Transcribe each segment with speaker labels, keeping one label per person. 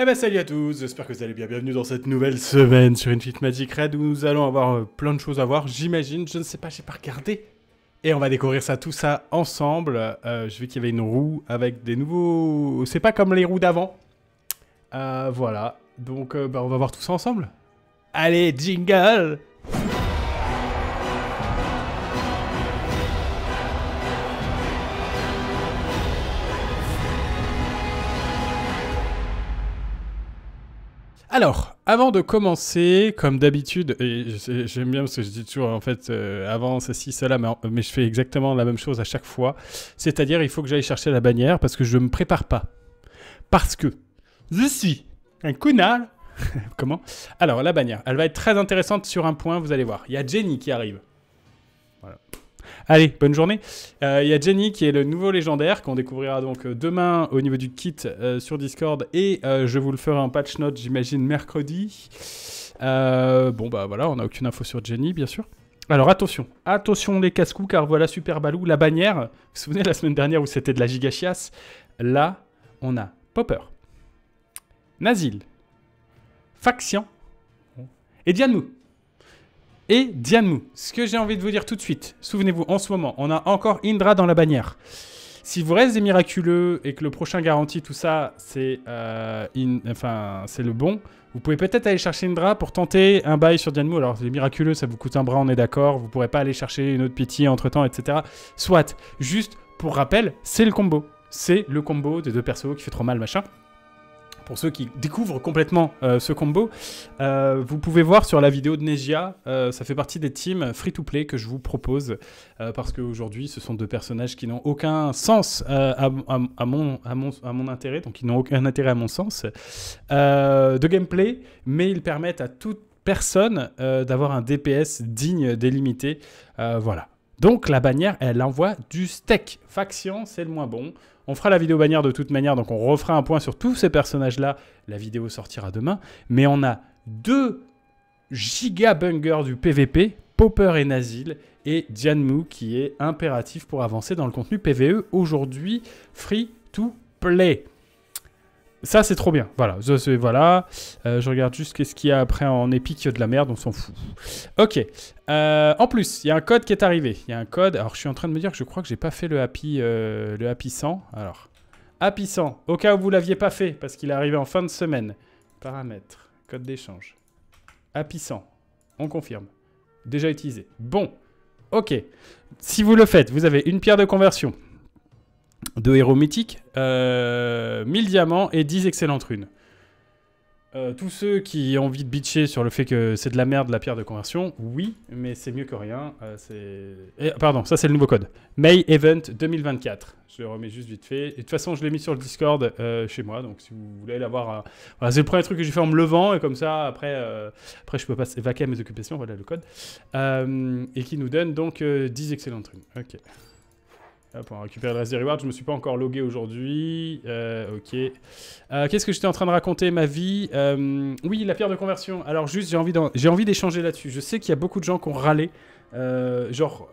Speaker 1: Eh ben salut à tous, j'espère que vous allez bien, bienvenue dans cette nouvelle semaine sur Infinite Magic Red où nous allons avoir euh, plein de choses à voir, j'imagine, je ne sais pas, j'ai pas regardé. Et on va découvrir ça, tout ça ensemble. Euh, je vu qu'il y avait une roue avec des nouveaux... C'est pas comme les roues d'avant. Euh, voilà, donc bah, on va voir tout ça ensemble. Allez, jingle Alors, avant de commencer, comme d'habitude, et j'aime bien parce que je dis toujours, en fait, euh, avant, ceci, cela, mais, je fais exactement la même chose à chaque fois. C'est-à-dire, il faut que j'aille chercher la bannière parce que je ne me prépare pas. Parce que je suis un connard. Comment Alors, la bannière, elle va être très intéressante sur un point, vous allez voir. Il y a Jenny qui arrive. Voilà. Allez, bonne journée. Il euh, y a Jenny qui est le nouveau légendaire qu'on découvrira donc euh, demain au niveau du kit euh, sur Discord et je vous le ferai en patch note j'imagine mercredi. bon bah voilà, on n'a aucune info sur Jenny bien sûr. Alors attention, attention les casse-cou car voilà Super Balou, la bannière. Vous vous souvenez la semaine dernière où c'était de la giga chiasse Là, on a Popper, Nazil, Faction et Dianou et Dianmu. Ce que j'ai envie de vous dire tout de suite, souvenez-vous, en ce moment, on a encore Indra dans la bannière. Si vous reste des miraculeux et que le prochain garantit tout ça, c'est euh, enfin, le bon, vous pouvez peut-être aller chercher Indra pour tenter un bail sur Dianmu. Alors, les miraculeux, ça vous coûte un bras, on est d'accord. Vous pourrez pas aller chercher une autre pitié entre-temps, etc. Soit, juste pour rappel, c'est le combo. C'est le combo des deux persos qui fait trop mal, machin pour ceux qui découvrent complètement euh, ce combo, euh, vous pouvez voir sur la vidéo de Negia, euh, ça fait partie des teams free-to-play que je vous propose, parce qu'aujourd'hui, ce sont deux personnages qui n'ont aucun sens à, mon, intérêt, donc ils n'ont aucun intérêt à mon sens, de gameplay, mais ils permettent à toute personne d'avoir un DPS digne, délimité, voilà. Donc la bannière, elle envoie du steak. Faction, c'est le moins bon. On fera la vidéo bannière de toute manière, donc on refera un point sur tous ces personnages-là. La vidéo sortira demain. Mais on a deux giga bungers du PVP, Popper et Nazil, et Dianmu qui est impératif pour avancer dans le contenu PVE aujourd'hui free to play. Ça, c'est trop bien. Voilà. voilà. Euh, je regarde juste qu'est-ce qu'il y a après en épique de la merde. On s'en fout. Ok. Euh, en plus, il y a un code qui est arrivé. Il y a un code. Alors, je suis en train de me dire que je crois que j'ai pas fait le happy, euh, le 100. Alors, happy 100. Au cas où vous l'aviez pas fait, parce qu'il est arrivé en fin de semaine. Paramètres. Code d'échange. Happy 100. On confirme. Déjà utilisé. Bon. Ok. Si vous le faites, vous avez une pierre de conversion de héros mythiques, 1000 euh, diamants et 10 excellentes runes. Euh, tous ceux qui ont envie de bitcher sur le fait que c'est de la merde la pierre de conversion, oui, mais c'est mieux que rien. Euh, c'est eh, pardon, ça c'est le nouveau code. May Event 2024. Je le remets juste vite fait. Et de toute façon, je l'ai mis sur le Discord chez moi, donc si vous voulez l'avoir, c'est le premier truc que j'ai fait en me levant et comme ça après, après je peux passer vaquer mes occupations. Voilà le code et qui nous donne donc 10 excellentes runes. Ok. Hop, on récupère le reste des rewards. Je me suis pas encore logué aujourd'hui. Euh, ok. Euh, qu'est-ce que j'étais en train de raconter ma vie euh, Oui, la pierre de conversion. Alors juste, j'ai envie d'échanger là-dessus. Je sais qu'il y a beaucoup de gens qui ont râlé, genre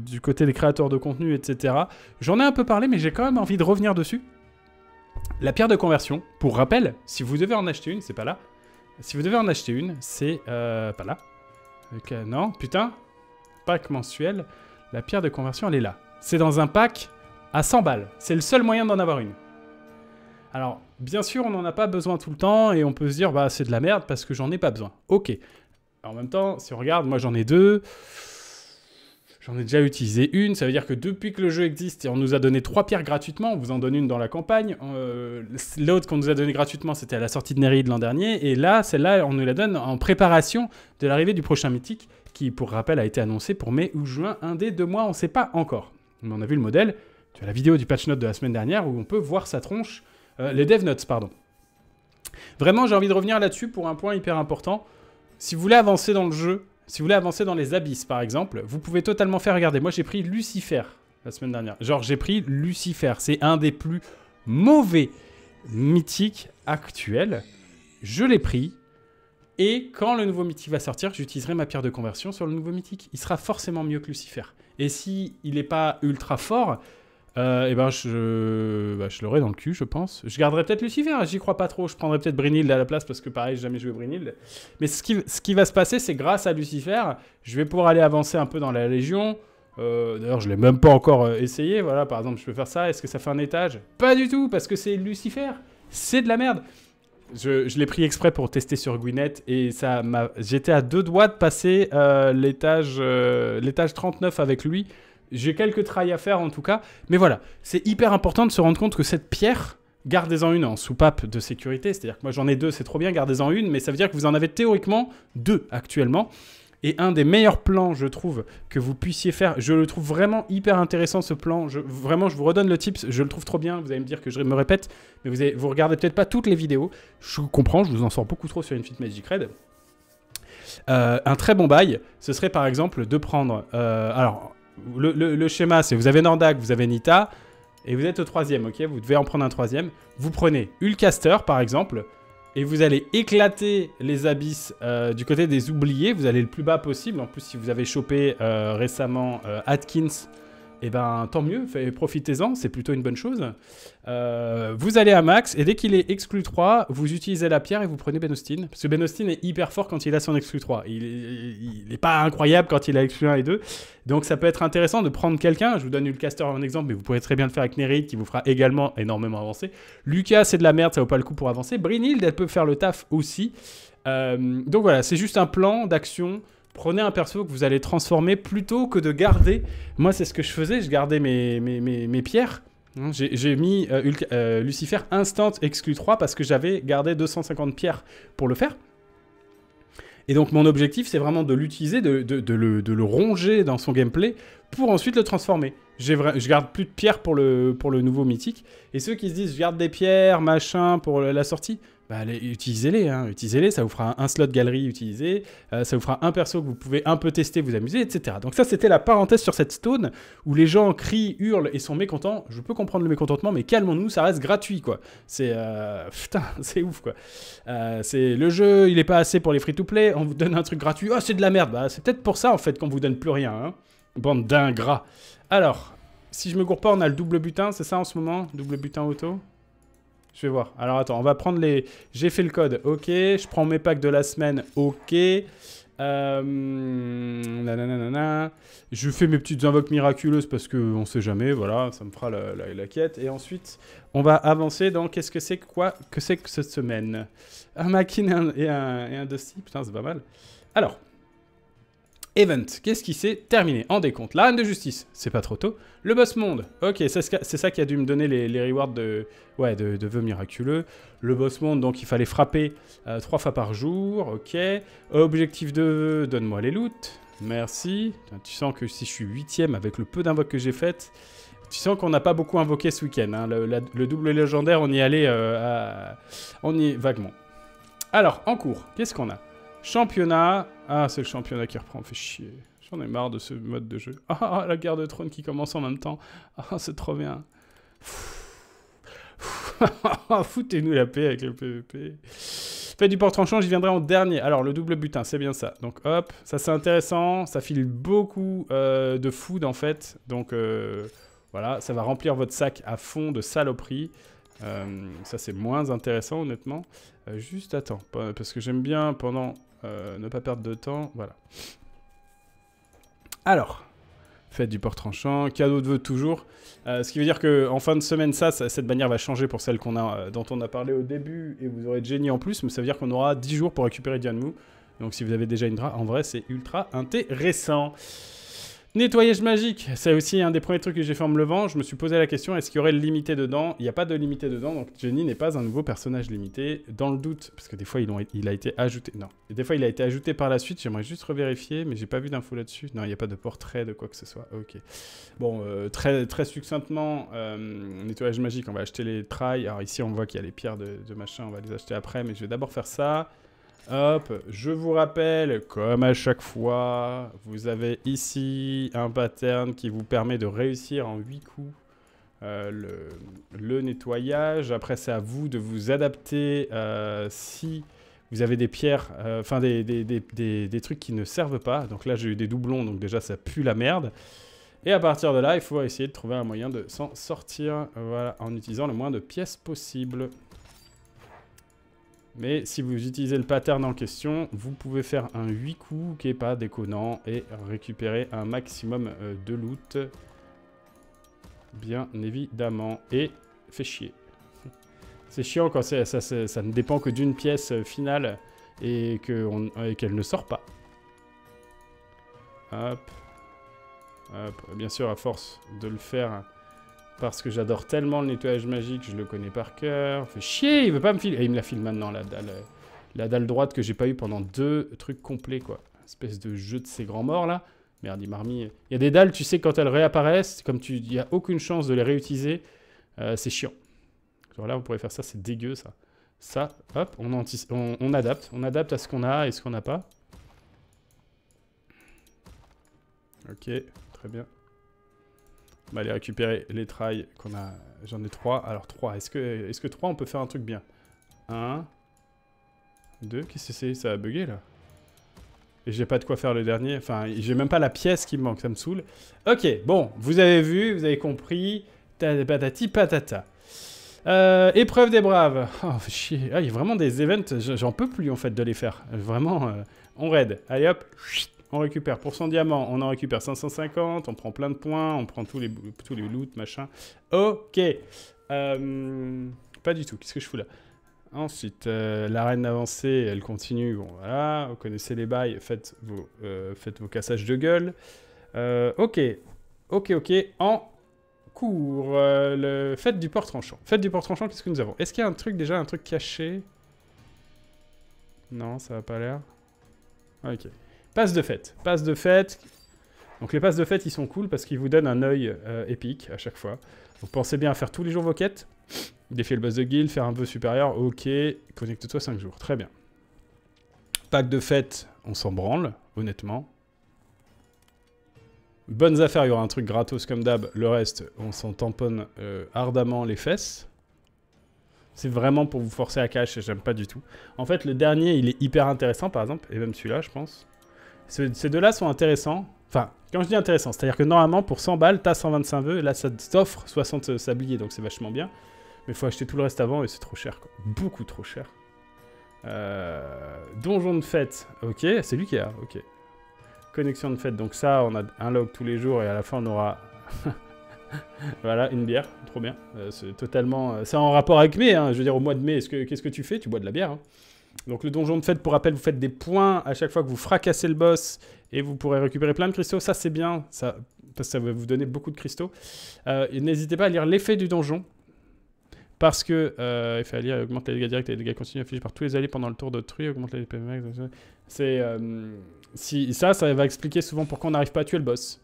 Speaker 1: du côté des créateurs de contenu, etc. J'en ai un peu parlé, mais j'ai quand même envie de revenir dessus. La pierre de conversion, pour rappel, si vous devez en acheter une, c'est pas là. Si vous devez en acheter une, c'est pas là. non, putain, pack mensuel. La pierre de conversion, elle est là. C'est dans un pack à 100 balles. C'est le seul moyen d'en avoir une. Alors, bien sûr, on n'en a pas besoin tout le temps et on peut se dire, bah, c'est de la merde parce que j'en ai pas besoin. Ok. en même temps, si on regarde, moi j'en ai deux. J'en ai déjà utilisé une, ça veut dire que depuis que le jeu existe et on nous a donné trois pierres gratuitement, on vous en donne une dans la campagne, euh, l'autre qu'on nous a donné gratuitement c'était à la sortie de de l'an dernier, et là celle-là on nous la donne en préparation de l'arrivée du prochain mythique qui pour rappel a été annoncé pour mai ou juin, un des deux mois on ne sait pas encore. On on a vu le modèle. Tu as la vidéo du patch note de la semaine dernière où on peut voir sa tronche, euh, les dev notes, pardon. Vraiment, j'ai envie de revenir là-dessus pour un point hyper important. Si vous voulez avancer dans le jeu, si vous voulez avancer dans les abysses par exemple, vous pouvez totalement faire. Regardez, moi j'ai pris Lucifer la semaine dernière. Genre, j'ai pris Lucifer. C'est un des plus mauvais mythiques actuels. Je l'ai pris. Et quand le nouveau mythique va sortir, j'utiliserai ma pierre de conversion sur le nouveau mythique. Il sera forcément mieux que Lucifer. Et si il n'est pas ultra fort, et euh, eh ben je, bah, je l'aurai dans le cul, je pense. Je garderai peut-être Lucifer, hein, j'y crois pas trop. Je prendrai peut-être Brinild à la place parce que pareil, j'ai jamais joué Brinild. Mais ce qui, va se passer, c'est grâce à Lucifer, je vais pouvoir aller avancer un peu dans la Légion. Euh, d'ailleurs, je l'ai même pas encore euh, essayé. Voilà, par exemple, je peux faire ça. Est-ce que ça fait un étage Pas du tout, parce que c'est Lucifer. C'est de la merde. Je, l'ai pris exprès pour tester sur Gwyneth et ça m'a... j'étais à deux doigts de passer euh, l'étage, euh, l'étage 39 avec lui. J'ai quelques trails à faire en tout cas. Mais voilà, c'est hyper important de se rendre compte que cette pierre, gardez-en une en soupape de sécurité. C'est-à-dire que moi j'en ai deux, c'est trop bien, gardez-en une. Mais ça veut dire que vous en avez théoriquement deux actuellement. Et un des meilleurs plans, je trouve, que vous puissiez faire, je le trouve vraiment hyper intéressant ce plan. Je, vraiment, je vous redonne le tips, je le trouve trop bien. Vous allez me dire que je me répète, mais vous, avez, vous regardez peut-être pas toutes les vidéos. Je comprends, je vous en sors beaucoup trop sur une Infinite Magic Red. Euh, un très bon bail, ce serait par exemple de prendre. Euh, alors, le, schéma, c'est vous avez Nordak, vous avez Nita, et vous êtes au troisième, ok Vous devez en prendre un troisième. Vous prenez Ulcaster, par exemple, et vous allez éclater les abysses euh, du côté des oubliés. Vous allez le plus bas possible. En plus, si vous avez chopé euh, récemment euh, Atkins, eh ben tant mieux, profitez-en, c'est plutôt une bonne chose. Euh, vous allez à max, et dès qu'il est exclu 3, vous utilisez la pierre et vous prenez Ben Parce que Ben est hyper fort quand il a son exclu 3. Il n'est pas incroyable quand il a exclu 1 et 2. Donc ça peut être intéressant de prendre quelqu'un, je vous donne Ulcaster en exemple, mais vous pouvez très bien le faire avec Nery, qui vous fera également énormément avancer. Lucas, c'est de la merde, ça vaut pas le coup pour avancer. Brinild, elle peut faire le taf aussi. Euh, donc voilà, c'est juste un plan d'action Prenez un perso que vous allez transformer plutôt que de garder. Moi, c'est ce que je faisais. Je gardais mes, mes, mes, pierres. Hein, j'ai mis euh, euh, Lucifer Instant Exclu 3 parce que j'avais gardé 250 pierres pour le faire. Et donc mon objectif, c'est vraiment de l'utiliser, de, de, le, de, le, ronger dans son gameplay pour ensuite le transformer. Je garde plus de pierres pour le, pour le nouveau mythique. Et ceux qui se disent, je garde des pierres, machin, pour la sortie, bah, utilisez-les. Hein. Utilisez-les, ça vous fera un slot galerie utilisé, euh, ça vous fera un perso que vous pouvez un peu tester, vous amuser, etc. Donc ça, c'était la parenthèse sur cette stone où les gens crient, hurlent et sont mécontents. Je peux comprendre le mécontentement, mais calmons-nous, ça reste gratuit, quoi. C'est... Euh, putain, c'est ouf, quoi. Euh, le jeu, il est pas assez pour les free-to-play, on vous donne un truc gratuit, oh, c'est de la merde. Bah, c'est peut-être pour ça, en fait, qu'on vous donne plus rien, hein. Bande d'ingrats. Alors, si je me gourre pas, on a le double butin, c'est ça en ce moment Double butin auto je vais voir. Alors attends, on va prendre les... J'ai fait le code, ok. Je prends mes packs de la semaine, ok. Euh... Je fais mes petites invoques miraculeuses parce qu'on sait jamais, voilà, ça me fera la, quête. Et ensuite, on va avancer dans qu'est-ce que c'est quoi que c'est que cette semaine. Un Makin et un, et un, et un Dusty, putain c'est pas mal. Alors, Event, qu'est-ce qui s'est terminé En décompte, la reine de justice, c'est pas trop tôt. Le boss monde, ok, c'est ça qui a dû me donner les, rewards de, ouais, de, vœux miraculeux. Le boss monde, donc il fallait frapper euh, trois fois par jour, ok. Objectif de vœux, donne-moi les loot, merci. Tu sens que si je suis 8 avec le peu d'invoques que j'ai faites, tu sens qu'on n'a pas beaucoup invoqué ce week-end. Hein. Le, double légendaire, on y allait euh, on y... vaguement. Alors, en cours, qu'est-ce qu'on a Championnat. Ah, c'est le championnat qui reprend, fait chier. J'en ai marre de ce mode de jeu. Ah, ah la guerre de trône qui commence en même temps. Ah, ah c'est trop bien. Foutez-nous la paix avec le PvP. Faites du port-tranchant, j'y viendrai en dernier. Alors, le double butin, c'est bien ça. Donc, hop, ça c'est intéressant. Ça file beaucoup euh, de food, en fait. Donc, euh, voilà, ça va remplir votre sac à fond de saloperies. Euh, ça, c'est moins intéressant, honnêtement. juste, attends, parce que j'aime bien, pendant euh, ne pas perdre de temps, voilà. Alors, faites du port tranchant, cadeau de vœux toujours. Euh, ce qui veut dire qu'en fin de semaine, ça, cette bannière va changer pour celle euh, dont on a parlé au début, et vous aurez de génie en plus, mais ça veut dire qu'on aura 10 jours pour récupérer Dianmu. Donc si vous avez déjà une drap en vrai, c'est ultra intéressant. Nettoyage magique, c'est aussi un des premiers trucs que j'ai fait en me levant. Je me suis posé la question, est-ce qu'il y aurait le limité dedans Il n'y a pas de limité dedans, donc Jenny n'est pas un nouveau personnage limité. Dans le doute, parce que des fois, il a été ajouté. Non, des fois, il a été ajouté par la suite. J'aimerais juste revérifier, mais j'ai pas vu d'infos là-dessus. Non, il n'y a pas de portrait de quoi que ce soit. Ok. Bon, euh, très, très succinctement, euh, nettoyage magique, on va acheter les trails. Alors ici, on voit qu'il y a les pierres de, de machin, on va les acheter après, mais je vais d'abord faire ça. Hop, je vous rappelle, comme à chaque fois, vous avez ici un pattern qui vous permet de réussir en 8 coups euh, le, nettoyage. Après, c'est à vous de vous adapter euh, si vous avez des pierres, euh, enfin des, trucs qui ne servent pas. Donc là, j'ai eu des doublons, donc déjà, ça pue la merde. Et à partir de là, il faut essayer de trouver un moyen de s'en sortir voilà, en utilisant le moins de pièces possible. Mais si vous utilisez le pattern en question, vous pouvez faire un 8 coups qui n'est pas déconnant et récupérer un maximum euh, de loot. Bien évidemment. Et fait chier. C'est chiant quand ça, ne dépend que d'une pièce euh, finale et qu'elle ne sort pas. Hop. Bien sûr, à force de le faire parce que j'adore tellement le nettoyage magique, je le connais par cœur. Fait chier, il veut pas me filer. Et il me la file maintenant, la dalle, la dalle droite que j'ai pas eu pendant deux trucs complets, quoi. Espèce de jeu de ces grands morts, là. Merde, il m'a remis... Il y a des dalles, tu sais, quand elles réapparaissent, comme tu... Il n'y a aucune chance de les réutiliser, euh, c'est chiant. Genre là, vous pourrez faire ça, c'est dégueu, ça. Ça, hop, on, on, on adapte. On adapte à ce qu'on a et ce qu'on n'a pas. Ok, très bien. On va aller récupérer les trails qu'on a. J'en ai trois. Alors 3, est-ce que, est que 3 on peut faire un truc bien 1, 2, qu'est-ce que c'est Ça a bugué là Et j'ai pas de quoi faire le dernier. Enfin, j'ai même pas la pièce qui me manque, ça me saoule. Ok, bon, vous avez vu, vous avez compris. Patati patata. Euh, épreuve des braves. Oh, chier. Ah, il y a vraiment des events, j'en peux plus en fait de les faire. Vraiment, euh, on raid. Allez hop. Chut. On récupère pour son diamants, on en récupère 550, on prend plein de points, on prend tous les, tous les loot, machin. Ok. Euh, pas du tout, qu'est-ce que je fous là Ensuite, euh, l'arène avancée, elle continue. Bon, voilà, vous connaissez les bails, faites vos, euh, faites vos cassages de gueule. ok, ok, ok. En cours, faites du port tranchant. Faites du port tranchant, qu'est-ce que nous avons Est-ce qu'il y a un truc déjà, un truc caché Non, ça va pas l'air. Ok. Passe de fête. Passe de fête. Donc les passes de fête, ils sont cool parce qu'ils vous donnent un œil euh, épique à chaque fois. Donc pensez bien à faire tous les jours vos quêtes. Défier le boss de guild, faire un vœu supérieur. Ok, connecte-toi 5 jours. Très bien. Pack de fête, on s'en branle, honnêtement. Bonnes affaires, il y aura un truc gratos comme d'hab. Le reste, on s'en tamponne euh, ardemment les fesses. C'est vraiment pour vous forcer à cash j'aime pas du tout. En fait, le dernier, il est hyper intéressant, par exemple, et même celui-là, je pense ces deux-là sont intéressants. Enfin, quand je dis intéressant, c'est-à-dire que normalement, pour 100 balles, t'as 125 vœux, et là, ça t'offre 60 euh, sabliers, donc c'est vachement bien. Mais faut acheter tout le reste avant, et c'est trop cher, Beaucoup trop cher. Euh, donjon de fête, ok, c'est lui qui a, ok. Connexion de fête, donc ça, on a un log tous les jours, et à la fin, on aura... voilà, une bière, trop bien. Euh, c'est totalement... C'est en rapport avec mai, hein. je veux dire, au mois de mai, qu'est-ce que tu fais Tu bois de la bière, hein. Donc le donjon de fête, pour rappel, vous faites des points à chaque fois que vous fracassez le boss et vous pourrez récupérer plein de cristaux. Ça, c'est bien, ça, ça va vous donner beaucoup de cristaux. Euh, n'hésitez pas à lire l'effet du donjon. Parce que euh, effet allié augmente les dégâts directs et les dégâts continus infligés par tous les alliés pendant le tour d'autrui, augmente les euh, si ça, ça va expliquer souvent pourquoi on n'arrive pas à tuer le boss,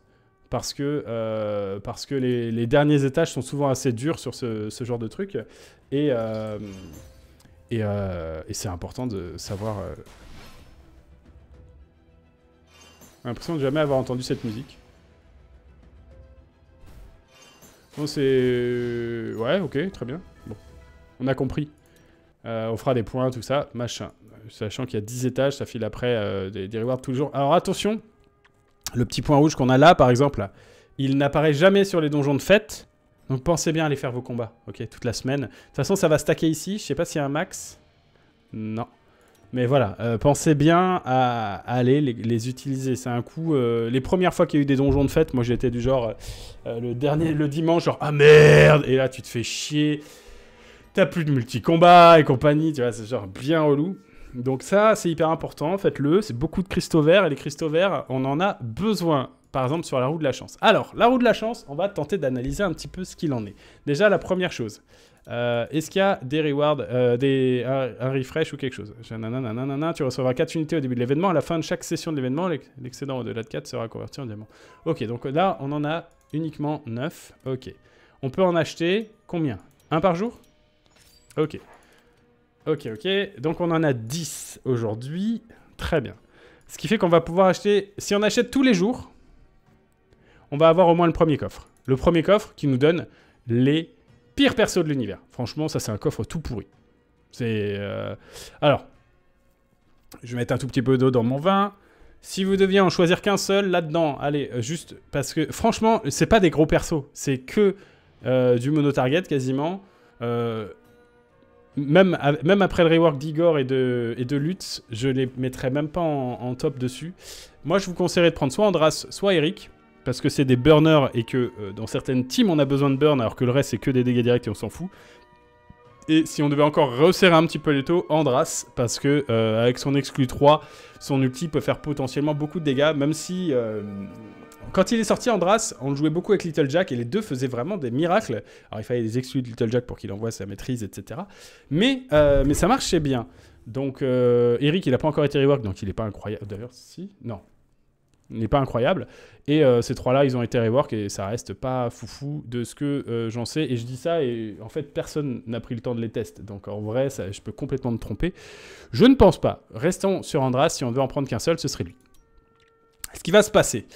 Speaker 1: parce que euh, parce que les, derniers étages sont souvent assez durs sur ce, ce genre de truc et euh, et, c'est important de savoir... Euh, J'ai l'impression de jamais avoir entendu cette musique. Bon, c'est... Euh, ouais, ok, très bien. Bon, on a compris. on fera des points, tout ça, machin. Sachant qu'il y a 10 étages, ça file après des, des, rewards tous Alors attention, le petit point rouge qu'on a là, par exemple, il n'apparaît jamais sur les donjons de fête. Donc pensez bien à aller faire vos combats, ok, toute la semaine. De toute façon, ça va stacker ici. Je sais pas s'il y a un max. Non. Mais voilà, euh, pensez bien à, aller les, utiliser. C'est un coup. Euh, les premières fois qu'il y a eu des donjons de fête, moi j'étais du genre euh, le dernier, le dimanche, genre ah merde, et là tu te fais chier. T'as plus de multi-combat et compagnie, tu vois, c'est genre bien relou. Donc ça, c'est hyper important, faites-le. C'est beaucoup de cristaux verts et les cristaux verts, on en a besoin par exemple sur la roue de la chance. Alors, la roue de la chance, on va tenter d'analyser un petit peu ce qu'il en est. Déjà, la première chose, euh, est-ce qu'il y a des rewards, euh, des, un, refresh ou quelque chose Nanana, Tu recevras 4 unités au début de l'événement. À la fin de chaque session de l'événement, l'excédent au-delà de 4 sera converti en diamant. Ok, donc là, on en a uniquement 9. Ok. On peut en acheter combien Un par jour Ok. Ok, ok. Donc on en a 10 aujourd'hui. Très bien. Ce qui fait qu'on va pouvoir acheter, si on achète tous les jours, on va avoir au moins le premier coffre. Le premier coffre qui nous donne les pires persos de l'univers. Franchement, ça c'est un coffre tout pourri. C'est... Euh, alors, je vais mettre un tout petit peu d'eau dans mon vin. Si vous deviez en choisir qu'un seul, là-dedans, allez, euh, juste parce que franchement, c'est pas des gros persos, c'est que euh, du mono-target quasiment. même, même après le rework d'Igor et de, et de Lutz, je les mettrais même pas en, en, top dessus. Moi, je vous conseillerais de prendre soit Andras, soit Eric parce que c'est des burners et que euh, dans certaines teams on a besoin de burn alors que le reste c'est que des dégâts directs et on s'en fout. Et si on devait encore resserrer un petit peu les taux, Andras, parce que euh, avec son exclu 3, son ulti peut faire potentiellement beaucoup de dégâts, même si... Euh, quand il est sorti Andras, on jouait beaucoup avec Little Jack et les deux faisaient vraiment des miracles. Alors il fallait des exclus de Little Jack pour qu'il envoie sa maîtrise, etc. Mais, mais ça marchait bien. Donc Eric, il n'a pas encore été rework, donc il n'est pas incroyable. D'ailleurs, si... Non, n'est pas incroyable. Et euh, ces trois-là, ils ont été rework et ça reste pas foufou de ce que euh, j'en sais. Et je dis ça et en fait, personne n'a pris le temps de les tester. Donc en vrai, ça, je peux complètement me tromper. Je ne pense pas. Restons sur Andras. Si on devait en prendre qu'un seul, ce serait lui. Ce qui va se passer.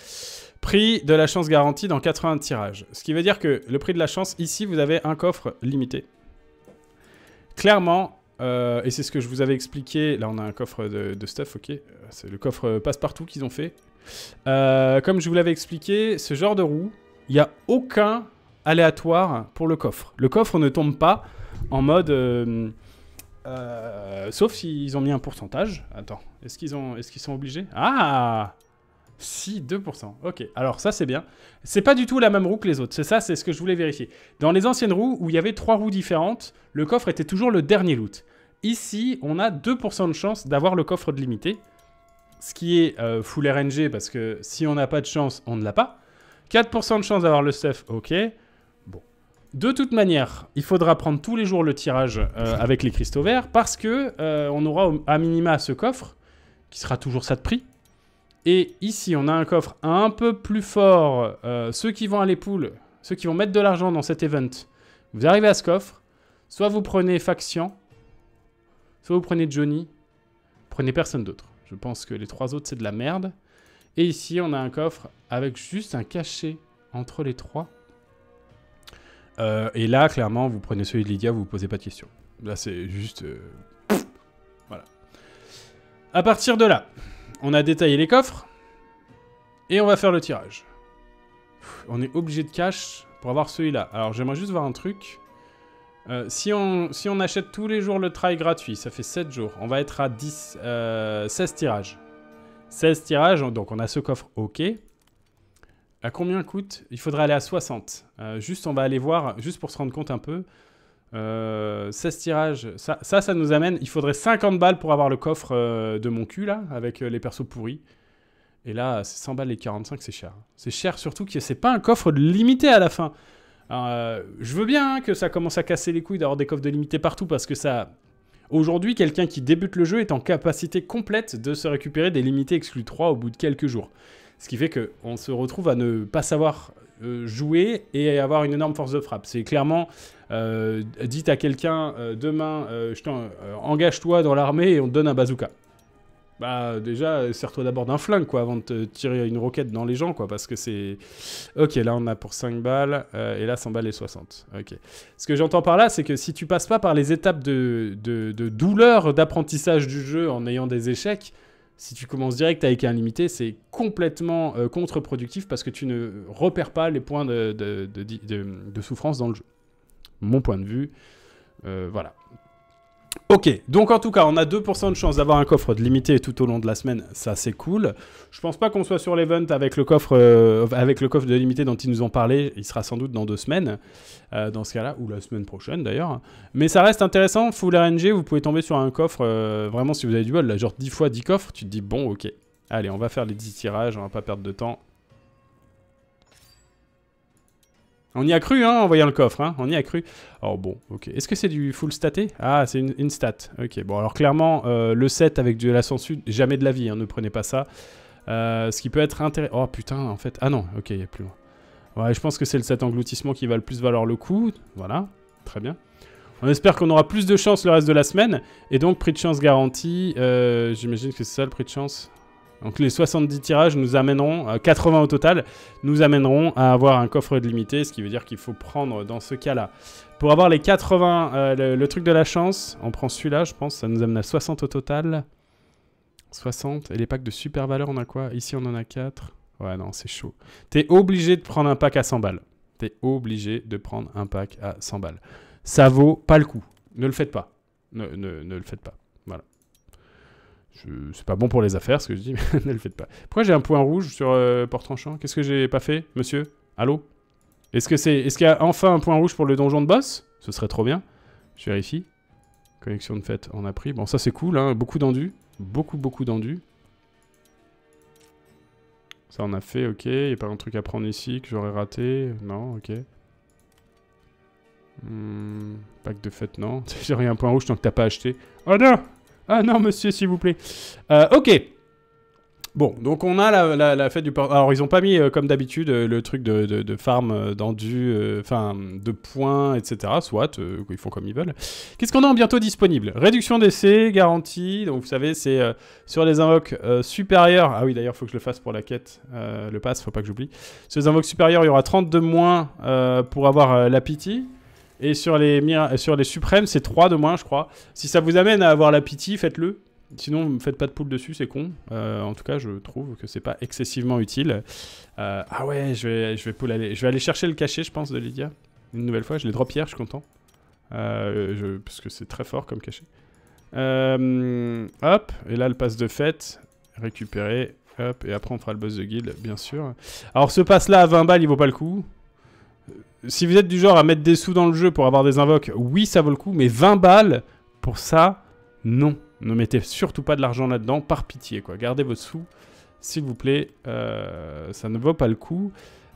Speaker 1: Prix de la chance garantie dans 80 tirages. Ce qui veut dire que le prix de la chance, ici, vous avez un coffre limité. Clairement, euh, et c'est ce que je vous avais expliqué. Là, on a un coffre de stuff, ok. C'est le coffre passe-partout qu'ils ont fait. Euh, comme je vous l'avais expliqué, ce genre de roue, il n'y a aucun aléatoire pour le coffre. Le coffre ne tombe pas en mode... Euh, euh, sauf s'ils ont mis un pourcentage. Attends, est-ce qu'ils est qu'ils sont obligés Ah Si, 2%. Ok, alors ça c'est bien. C'est pas du tout la même roue que les autres. C'est ça, c'est ce que je voulais vérifier. Dans les anciennes roues, où il y avait trois roues différentes, le coffre était toujours le dernier loot. Ici, on a 2% de chance d'avoir le coffre de limité ce qui est euh, full RNG, parce que si on n'a pas de chance, on ne l'a pas. 4% de chance d'avoir le stuff, ok. Bon. De toute manière, il faudra prendre tous les jours le tirage euh, avec les cristaux verts, parce que euh, on aura à minima ce coffre, qui sera toujours ça de prix. Et ici, on a un coffre un peu plus fort. ceux qui vont à les ceux qui vont mettre de l'argent dans cet event, vous arrivez à ce coffre, soit vous prenez Faction, soit vous prenez Johnny, prenez personne d'autre. Je pense que les trois autres, c'est de la merde. Et ici, on a un coffre avec juste un cachet entre les trois. Euh, et là, clairement, vous prenez celui de Lydia, vous vous posez pas de questions. Là, c'est juste... Euh, voilà. À partir de là, on a détaillé les coffres. Et on va faire le tirage. on est obligé de cache pour avoir celui-là. Alors, j'aimerais juste voir un truc. Euh, si, on, si on achète tous les jours le try gratuit, ça fait 7 jours. On va être à 10, 16 euh, tirages. 16 tirages, donc on a ce coffre, ok. À combien coûte Il faudrait aller à 60. Euh, juste, on va aller voir, juste pour se rendre compte un peu. 16 tirages, ça, ça, ça, nous amène... Il faudrait 50 balles pour avoir le coffre de mon cul, là, avec les persos pourris. Et là, 100 balles et 45, c'est cher. C'est cher surtout que c'est pas un coffre limité à la fin. Euh, je veux bien hein, que ça commence à casser les couilles d'avoir des coffres de limité partout parce que ça. Aujourd'hui, quelqu'un qui débute le jeu est en capacité complète de se récupérer des limités exclus 3 au bout de quelques jours. Ce qui fait qu'on se retrouve à ne pas savoir euh, jouer et avoir une énorme force de frappe. C'est clairement, euh, dites à quelqu'un euh, demain, engage-toi dans l'armée et on te donne un bazooka. Bah déjà, sers-toi d'abord d'un flingue quoi, avant de tirer une roquette dans les gens quoi, parce que c'est... Ok, là on a pour 5 euh, balles, et là 100 balles et 60. Ok. Ce que j'entends par là, c'est que si tu passes pas par les étapes de, douleur d'apprentissage du jeu en ayant des échecs, si tu commences direct avec un limité, c'est complètement euh, contre-productif parce que tu ne repères pas les points de, de, souffrance dans le jeu. Mon point de vue, euh, voilà. Ok, donc en tout cas, on a 2% de chance d'avoir un coffre de limité tout au long de la semaine, ça c'est cool. Je pense pas qu'on soit sur l'event avec le coffre euh, avec le coffre de limité dont ils nous ont parlé, il sera sans doute dans deux semaines, euh, dans ce cas-là, ou la semaine prochaine d'ailleurs. Mais ça reste intéressant, full RNG, vous pouvez tomber sur un coffre, euh, vraiment si vous avez du bol, là, genre 10 fois 10 coffres, tu te dis bon ok, allez on va faire les 10 tirages, on va pas perdre de temps, On y a cru, hein, en voyant le coffre, hein, on y a cru. Oh, bon, ok. Est-ce que c'est du full staté Ah, c'est une, stat. Ok, bon, alors clairement, euh, le set avec de la censure jamais de la vie, hein, ne prenez pas ça. Euh, ce qui peut être intéressant... Oh putain, en fait... Ah non, ok, il y a plus loin. Ouais, je pense que c'est le set engloutissement qui va le plus valoir le coup. Voilà, très bien. On espère qu'on aura plus de chance le reste de la semaine. Et donc, prix de chance garanti, euh, j'imagine que c'est ça le prix de chance donc les 70 tirages nous amèneront, 80 euh, au total, nous amèneront à avoir un coffre de limité, ce qui veut dire qu'il faut prendre dans ce cas-là. Pour avoir les 80, euh, le, truc de la chance, on prend celui-là, je pense, ça nous amène à 60 au total. 60, et les packs de super valeur, on a quoi Ici, on en a 4. Ouais, non, c'est chaud. T'es obligé de prendre un pack à 100 balles. T'es obligé de prendre un pack à 100 balles. Ça vaut pas le coup. Ne le faites pas. Ne, ne, ne le faites pas c'est pas bon pour les affaires ce que je dis, mais ne le faites pas. Pourquoi j'ai un point rouge sur euh, porte port tranchant Qu'est-ce que j'ai pas fait, monsieur Allô Est-ce que c'est, est-ce qu'il y a enfin un point rouge pour le donjon de boss Ce serait trop bien. Je vérifie. Connexion de fête, on a pris. Bon, ça c'est cool, hein. beaucoup d'endus. Beaucoup, beaucoup d'endus. Ça on a fait, ok. Il n'y a pas un truc à prendre ici que j'aurais raté Non, ok. Hmm, pack de fête, non. J'ai rien un point rouge tant que t'as pas acheté. Oh non ah non, monsieur, s'il vous plaît. Euh, ok. Bon, donc on a la, fête du Alors, ils ont pas mis, euh, comme d'habitude, euh, le truc de, de, de farm enfin, de points, etc. Soit, ils font comme ils veulent. Qu'est-ce qu'on a en bientôt disponible Réduction d'essai, garantie. Donc, vous savez, c'est sur les invoques supérieurs. Ah oui, d'ailleurs, il faut que je le fasse pour la quête. le pass, faut pas que j'oublie. Sur les invoques supérieurs, il y aura 32 moins pour avoir la pitié. Et sur les, euh, sur les suprêmes, c'est 3 de moins, je crois. Si ça vous amène à avoir la pitié, faites-le. Sinon, ne faites pas de poule dessus, c'est con. Euh, en tout cas, je trouve que c'est pas excessivement utile. Euh, ah ouais, je vais, je, vais aller, je vais aller chercher le cachet, je pense, de Lydia. Une nouvelle fois, je l'ai drop hier, je suis content. parce que c'est très fort comme cachet. hop, et là, le passe de fête, récupérer. Hop, et après, on fera le boss de guild, bien sûr. Alors, ce passe-là à 20 balles, il vaut pas le coup si vous êtes du genre à mettre des sous dans le jeu pour avoir des invoques, oui, ça vaut le coup, mais 20 balles pour ça, non. Ne mettez surtout pas de l'argent là-dedans, par pitié, quoi. Gardez vos sous, s'il vous plaît, euh, ça ne vaut pas le coup.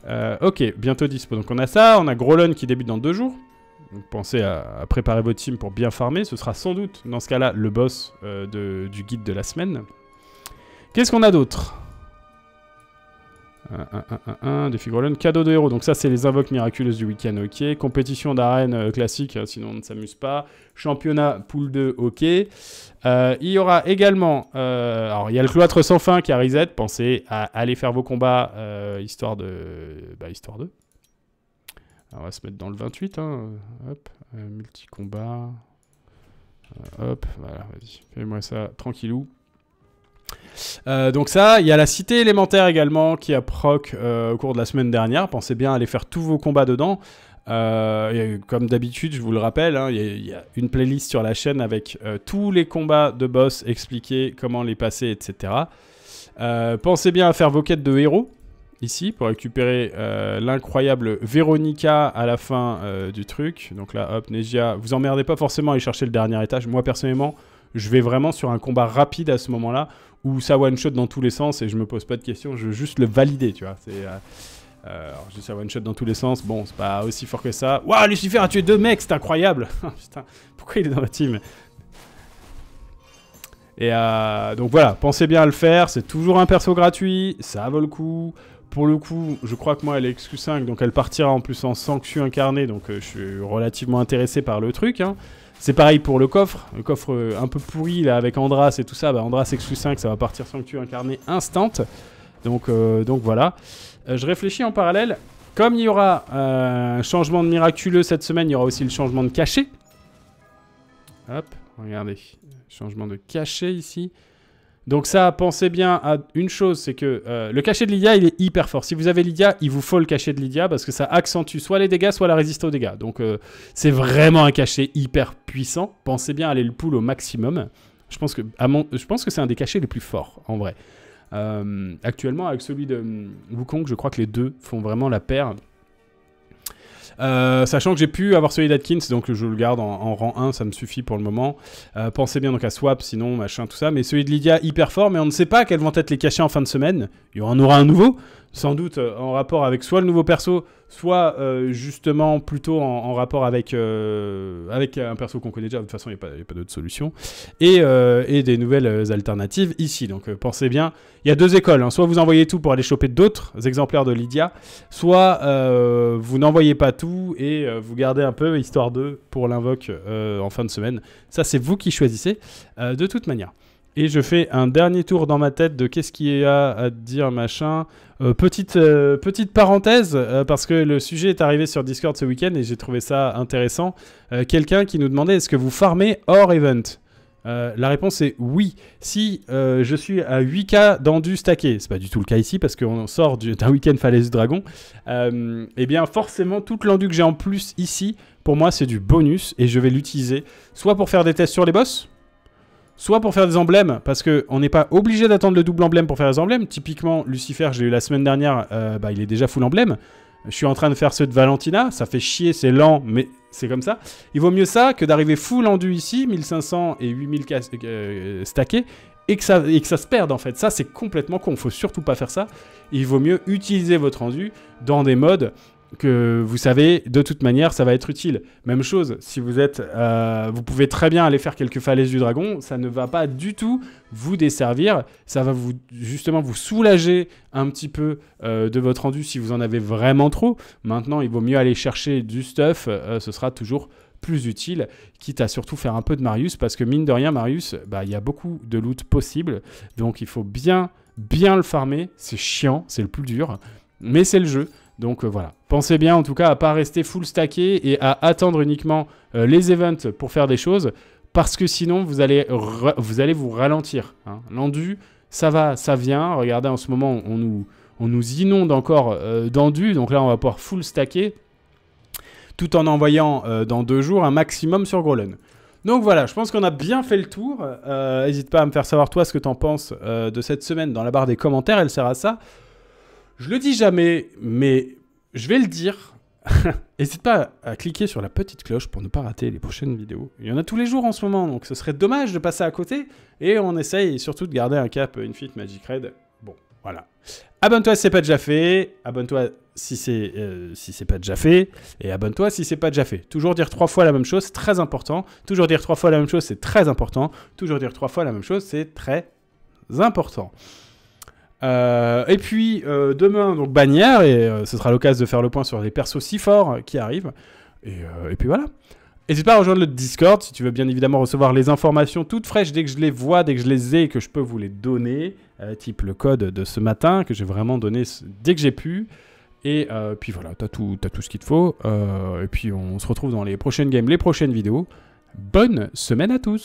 Speaker 1: Euh, ok, bientôt dispo. Donc on a ça, on a Grolon qui débute dans deux jours. Donc pensez à, préparer votre team pour bien farmer. Ce sera sans doute, dans ce cas-là, le boss euh, du guide de la semaine. Qu'est-ce qu'on a d'autre 1, défi cadeau de héros. Donc ça, c'est les invoques miraculeuses du week-end ok Compétition d'arène euh, classique, hein, sinon on ne s'amuse pas. Championnat pool 2 hockey. il y aura également... Euh, alors, il y a le cloître sans fin qui a reset. Pensez à aller faire vos combats, euh, histoire de... Bah, histoire de, Alors, on va se mettre dans le 28. Hein. Hop, multi-combat. hop, voilà, vas-y. Fais-moi ça tranquillou. Euh, donc ça, il y a la cité élémentaire également qui a proc euh, au cours de la semaine dernière. Pensez bien à aller faire tous vos combats dedans. Euh, comme d'habitude, je vous le rappelle, hein, il y, a une playlist sur la chaîne avec tous les combats de boss expliqués, comment les passer, etc. pensez bien à faire vos quêtes de héros ici pour récupérer l'incroyable Véronica à la fin du truc. Donc là, hop, Negia, vous emmerdez pas forcément à aller chercher le dernier étage. Moi, personnellement, je vais vraiment sur un combat rapide à ce moment-là ou ça one-shot dans tous les sens et je me pose pas de questions, je veux juste le valider, tu vois. C'est. Euh, euh, alors, je dis ça one-shot dans tous les sens, bon, c'est pas aussi fort que ça. Waouh, Lucifer a tué deux mecs, c'est incroyable ah, Putain, pourquoi il est dans la team Et euh, donc voilà, pensez bien à le faire, c'est toujours un perso gratuit, ça vaut le coup. Pour le coup, je crois que moi, elle est XQ5, donc elle partira en plus en sanctu incarné, donc je suis relativement intéressé par le truc, hein. C'est pareil pour le coffre, le coffre euh, un peu pourri là avec Andras et tout ça. Bah, Andras x 5 ça va partir sanctuaire incarné instant. Donc, euh, donc voilà. Euh, je réfléchis en parallèle. Comme il y aura un changement de miraculeux cette semaine, il y aura aussi le changement de cachet. Hop, regardez. Changement de cachet ici. Donc ça, pensez bien à une chose, c'est que euh, le cachet de Lydia, il est hyper fort. Si vous avez Lydia, il vous faut le cachet de Lydia parce que ça accentue soit les dégâts, soit la résistance aux dégâts. Donc euh, c'est vraiment un cachet hyper puissant. Pensez bien à aller le pull au maximum. Je pense que, je pense que c'est un des cachets les plus forts, en vrai. Euh, actuellement, avec celui de hum, Wukong, je crois que les deux font vraiment la paire. Euh, sachant que j'ai pu avoir celui d'Atkins, donc je le garde en, rang 1, ça me suffit pour le moment. Euh, pensez bien donc à Swap, sinon machin, tout ça. Mais celui de Lydia hyper fort, mais on ne sait pas quels vont être les cachets en fin de semaine. Il y en aura un nouveau sans doute euh, en rapport avec soit le nouveau perso, soit euh, justement plutôt en, rapport euh, avec, un perso qu'on connaît déjà. De toute façon, il n'y a, pas, d'autre solution. Et, des nouvelles alternatives ici. Donc pensez bien. Il y a deux écoles. Hein. Soit vous envoyez tout pour aller choper d'autres exemplaires de Lydia, soit vous n'envoyez pas tout et vous gardez un peu, histoire de, pour l'invoque en fin de semaine. Ça, c'est vous qui choisissez de toute manière. Et je fais un dernier tour dans ma tête de qu'est-ce qu'il y a à dire, machin. Euh, petite, euh, petite parenthèse, euh, parce que le sujet est arrivé sur Discord ce week-end et j'ai trouvé ça intéressant. Quelqu'un qui nous demandait est-ce que vous farmez hors event la réponse est oui. Si je suis à 8K d'endu stacké, c'est pas du tout le cas ici parce qu'on sort d'un week-end falaise dragon, et eh bien forcément toute l'endu que j'ai en plus ici, pour moi c'est du bonus et je vais l'utiliser soit pour faire des tests sur les boss, soit pour faire des emblèmes, parce qu'on n'est pas obligé d'attendre le double emblème pour faire des emblèmes. Typiquement, Lucifer, j'ai eu la semaine dernière, euh, bah, il est déjà full emblème. Je suis en train de faire ceux de Valentina, ça fait chier, c'est lent, mais c'est comme ça. Il vaut mieux ça que d'arriver full enduit ici, 1500 et 8000 euh, stackés, et que, ça, et que ça se perde en fait. Ça, c'est complètement con, faut surtout pas faire ça. Il vaut mieux utiliser votre rendu dans des modes que vous savez, de toute manière, ça va être utile. Même chose, si vous êtes, euh, vous pouvez très bien aller faire quelques falaises du dragon, ça ne va pas du tout vous desservir. Ça va vous justement vous soulager un petit peu euh, de votre rendu si vous en avez vraiment trop. Maintenant, il vaut mieux aller chercher du stuff. Euh, ce sera toujours plus utile, quitte à surtout faire un peu de Marius, parce que mine de rien, Marius, bah, il y a beaucoup de loot possible, donc il faut bien, bien le farmer, c'est chiant, c'est le plus dur, mais c'est le jeu. Donc euh, voilà, pensez bien en tout cas à pas rester full stacké et à attendre uniquement euh, les events pour faire des choses, parce que sinon vous allez, vous, allez vous ralentir. Hein. L'endu, ça va, ça vient. Regardez en ce moment, on nous, on nous inonde encore euh, d'endu, donc là on va pouvoir full stacker, tout en envoyant dans deux jours un maximum sur Grolen. Donc voilà, je pense qu'on a bien fait le tour. N'hésite pas à me faire savoir toi ce que tu en penses de cette semaine dans la barre des commentaires, elle sert à ça. Je le dis jamais, mais je vais le dire. N'hésite pas à cliquer sur la petite cloche pour ne pas rater les prochaines vidéos. Il y en a tous les jours en ce moment, donc ce serait dommage de passer à côté. Et on essaye surtout de garder un cap Infinite Magic Red. Bon, voilà. Abonne-toi si c'est pas déjà fait. Abonne-toi si c'est euh, si c'est pas déjà fait. Et abonne-toi si c'est pas déjà fait. Toujours dire trois fois la même chose, c'est très important. Toujours dire trois fois la même chose, c'est très important. Toujours dire trois fois la même chose, c'est très important. Euh, et puis euh, demain, donc bannière, et euh, ce sera l'occasion de faire le point sur les persos si forts qui arrivent. Et, puis voilà. N'hésite pas à rejoindre le Discord si tu veux bien évidemment recevoir les informations toutes fraîches dès que je les vois, dès que je les ai et que je peux vous les donner, type le code de ce matin que j'ai vraiment donné dès que j'ai pu. Et puis voilà, t'as tout, tout ce qu'il te faut. et puis on se retrouve dans les prochaines games, les prochaines vidéos. Bonne semaine à tous